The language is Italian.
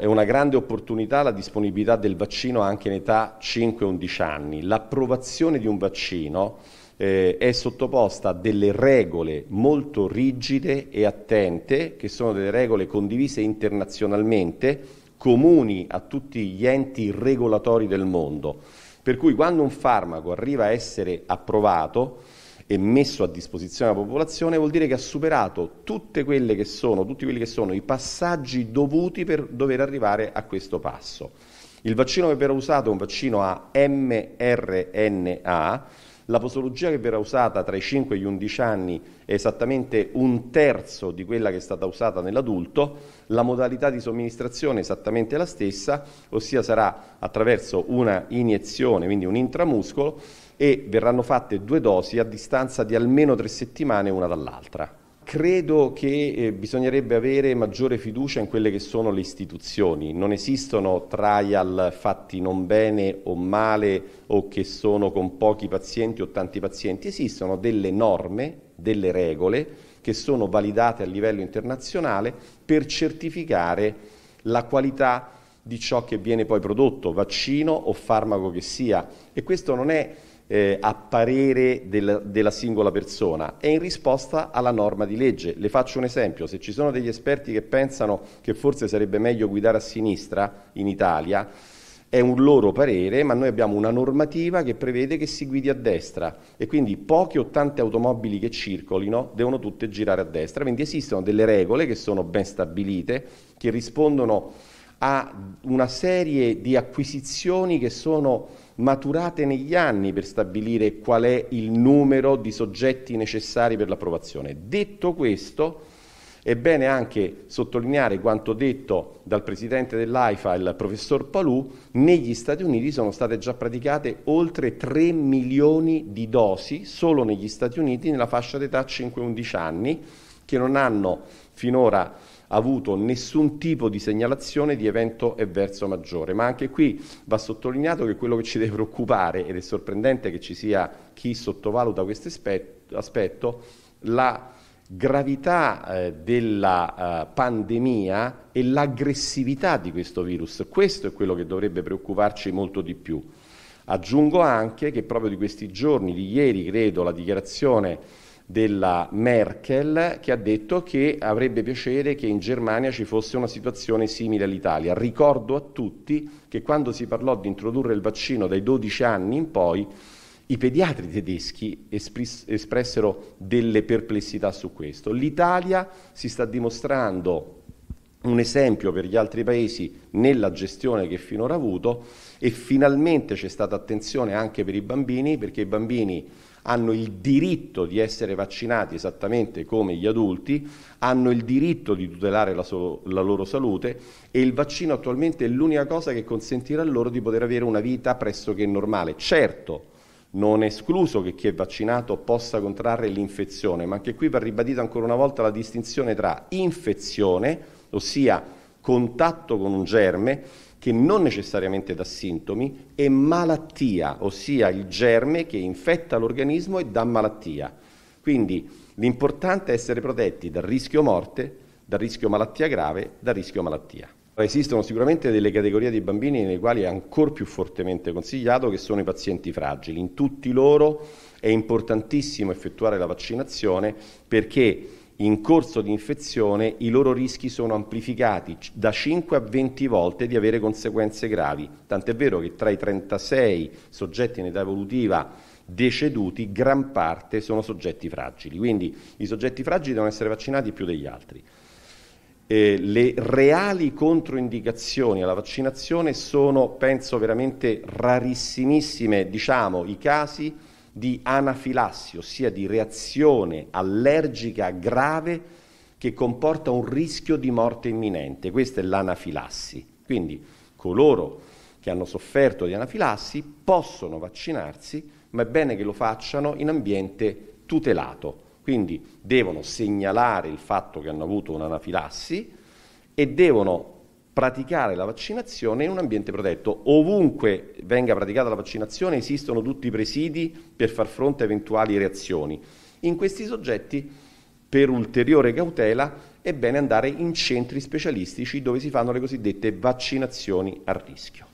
È una grande opportunità la disponibilità del vaccino anche in età 5-11 anni. L'approvazione di un vaccino eh, è sottoposta a delle regole molto rigide e attente, che sono delle regole condivise internazionalmente, comuni a tutti gli enti regolatori del mondo. Per cui quando un farmaco arriva a essere approvato, e messo a disposizione della popolazione vuol dire che ha superato tutte quelle che sono, tutti quelli che sono i passaggi dovuti per dover arrivare a questo passo. Il vaccino che verrà usato è un vaccino a mRNA, la posologia che verrà usata tra i 5 e gli 11 anni è esattamente un terzo di quella che è stata usata nell'adulto, la modalità di somministrazione è esattamente la stessa, ossia sarà attraverso una iniezione, quindi un intramuscolo, e verranno fatte due dosi a distanza di almeno tre settimane una dall'altra. Credo che eh, bisognerebbe avere maggiore fiducia in quelle che sono le istituzioni. Non esistono trial fatti non bene o male o che sono con pochi pazienti o tanti pazienti. Esistono delle norme, delle regole che sono validate a livello internazionale per certificare la qualità di ciò che viene poi prodotto, vaccino o farmaco che sia. E questo non è eh, a parere del, della singola persona, è in risposta alla norma di legge. Le faccio un esempio, se ci sono degli esperti che pensano che forse sarebbe meglio guidare a sinistra in Italia, è un loro parere, ma noi abbiamo una normativa che prevede che si guidi a destra e quindi poche o tante automobili che circolino devono tutte girare a destra, quindi esistono delle regole che sono ben stabilite, che rispondono ha una serie di acquisizioni che sono maturate negli anni per stabilire qual è il numero di soggetti necessari per l'approvazione. Detto questo, è bene anche sottolineare quanto detto dal presidente dell'AIFA, il professor Palù, negli Stati Uniti sono state già praticate oltre 3 milioni di dosi solo negli Stati Uniti nella fascia d'età 5-11 anni che non hanno finora avuto nessun tipo di segnalazione di evento avverso maggiore, ma anche qui va sottolineato che quello che ci deve preoccupare, ed è sorprendente che ci sia chi sottovaluta questo aspetto, la gravità eh, della eh, pandemia e l'aggressività di questo virus. Questo è quello che dovrebbe preoccuparci molto di più. Aggiungo anche che proprio di questi giorni, di ieri credo, la dichiarazione della Merkel che ha detto che avrebbe piacere che in Germania ci fosse una situazione simile all'Italia. Ricordo a tutti che quando si parlò di introdurre il vaccino dai 12 anni in poi, i pediatri tedeschi espris- espressero delle perplessità su questo. L'Italia si sta dimostrando un esempio per gli altri paesi nella gestione che finora ha avuto e finalmente c'è stata attenzione anche per i bambini perché i bambini hanno il diritto di essere vaccinati esattamente come gli adulti, hanno il diritto di tutelare la, so la loro salute e il vaccino attualmente è l'unica cosa che consentirà loro di poter avere una vita pressoché normale. Certo, non è escluso che chi è vaccinato possa contrarre l'infezione, ma anche qui va ribadita ancora una volta la distinzione tra infezione, ossia contatto con un germe, che non necessariamente dà sintomi, è malattia, ossia il germe che infetta l'organismo e dà malattia. Quindi l'importante è essere protetti dal rischio morte, dal rischio malattia grave, dal rischio malattia. Esistono sicuramente delle categorie di bambini nei quali è ancora più fortemente consigliato che sono i pazienti fragili. In tutti loro è importantissimo effettuare la vaccinazione perché in corso di infezione i loro rischi sono amplificati da 5 a 20 volte di avere conseguenze gravi. Tant'è vero che tra i 36 soggetti in età evolutiva deceduti, gran parte sono soggetti fragili. Quindi i soggetti fragili devono essere vaccinati più degli altri. Eh, le reali controindicazioni alla vaccinazione sono, penso, veramente rarissimissime, diciamo, i casi di anafilassi, ossia di reazione allergica grave che comporta un rischio di morte imminente. Questa è l'anafilassi. Quindi coloro che hanno sofferto di anafilassi possono vaccinarsi, ma è bene che lo facciano in ambiente tutelato. Quindi devono segnalare il fatto che hanno avuto un'anafilassi e devono praticare la vaccinazione in un ambiente protetto. Ovunque venga praticata la vaccinazione esistono tutti i presidi per far fronte a eventuali reazioni. In questi soggetti, per ulteriore cautela, è bene andare in centri specialistici dove si fanno le cosiddette vaccinazioni a rischio.